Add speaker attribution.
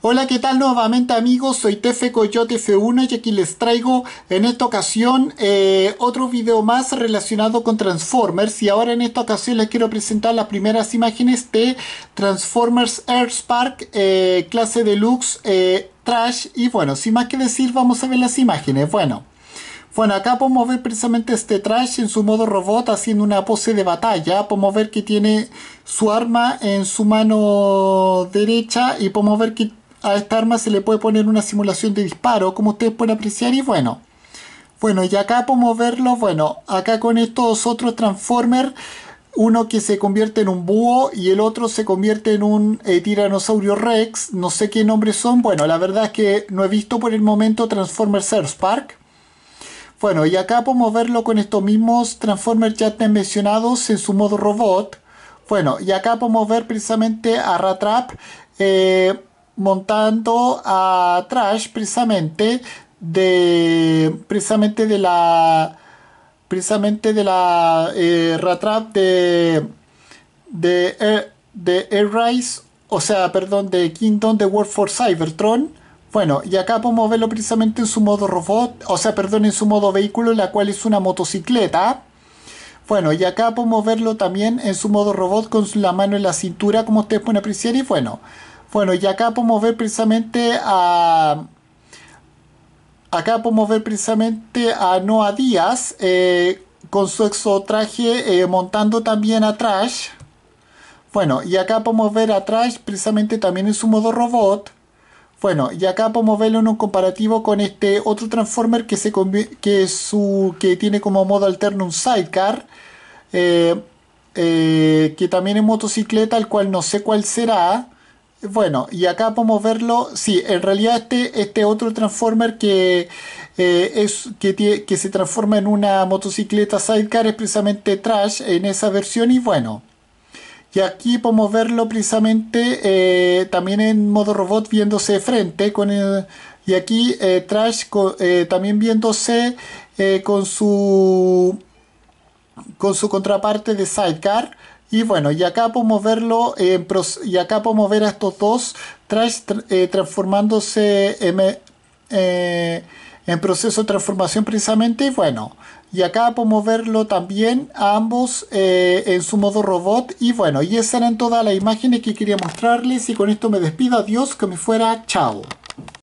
Speaker 1: Hola, ¿qué tal nuevamente amigos? Soy Tefe Coyote F1 y aquí les traigo en esta ocasión eh, otro video más relacionado con Transformers y ahora en esta ocasión les quiero presentar las primeras imágenes de Transformers Earthspark eh, clase deluxe eh, Trash y bueno, sin más que decir vamos a ver las imágenes. Bueno. Bueno, acá podemos ver precisamente este Trash en su modo robot haciendo una pose de batalla. Podemos ver que tiene su arma en su mano derecha y podemos ver que a esta arma se le puede poner una simulación de disparo, como ustedes pueden apreciar. Y bueno, bueno, y acá podemos verlo, bueno, acá con estos otros Transformers uno que se convierte en un búho y el otro se convierte en un eh, tiranosaurio rex, no sé qué nombres son, bueno, la verdad es que no he visto por el momento Transformers Earth Park. Bueno, y acá podemos verlo con estos mismos Transformers ya mencionados en su modo robot. Bueno, y acá podemos ver precisamente a Ratrap eh, montando a Trash precisamente de precisamente de la precisamente de la de eh, de, de Air Rise, o sea, perdón, de Kingdom de World for Cybertron. Bueno, y acá podemos verlo precisamente en su modo robot, o sea, perdón, en su modo vehículo, la cual es una motocicleta. Bueno, y acá podemos verlo también en su modo robot con la mano en la cintura, como ustedes pueden apreciar. Y bueno, bueno, y acá podemos ver precisamente a... Acá podemos ver precisamente a Noah Díaz eh, con su exotraje eh, montando también a Trash. Bueno, y acá podemos ver a Trash precisamente también en su modo robot. Bueno, y acá podemos verlo en un comparativo con este otro Transformer que, se que, su, que tiene como modo alterno un sidecar, eh, eh, que también es motocicleta, el cual no sé cuál será. Bueno, y acá podemos verlo, sí, en realidad este, este otro Transformer que, eh, es, que, que se transforma en una motocicleta sidecar es precisamente Trash en esa versión y bueno. Y aquí podemos verlo precisamente eh, también en modo robot viéndose frente. Con y aquí eh, Trash eh, también viéndose con su con su contraparte de Sidecar. Y bueno, y acá podemos verlo, y acá podemos ver a estos dos Trash transformándose en en proceso de transformación precisamente y bueno, y acá podemos verlo también a ambos eh, en su modo robot y bueno, y esas eran todas las imágenes que quería mostrarles y con esto me despido, adiós, que me fuera, chao.